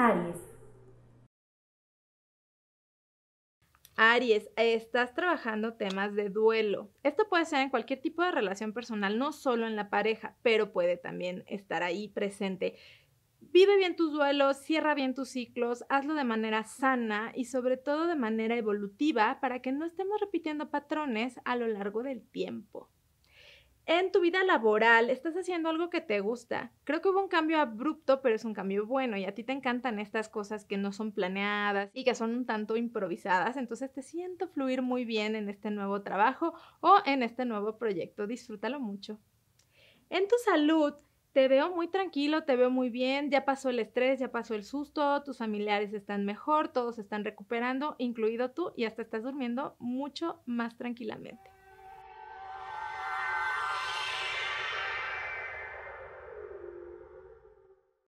Aries. Aries, estás trabajando temas de duelo. Esto puede ser en cualquier tipo de relación personal, no solo en la pareja, pero puede también estar ahí presente. Vive bien tus duelos, cierra bien tus ciclos, hazlo de manera sana y sobre todo de manera evolutiva para que no estemos repitiendo patrones a lo largo del tiempo en tu vida laboral, estás haciendo algo que te gusta. Creo que hubo un cambio abrupto, pero es un cambio bueno y a ti te encantan estas cosas que no son planeadas y que son un tanto improvisadas, entonces te siento fluir muy bien en este nuevo trabajo o en este nuevo proyecto. Disfrútalo mucho. En tu salud, te veo muy tranquilo, te veo muy bien, ya pasó el estrés, ya pasó el susto, tus familiares están mejor, todos están recuperando, incluido tú, y hasta estás durmiendo mucho más tranquilamente.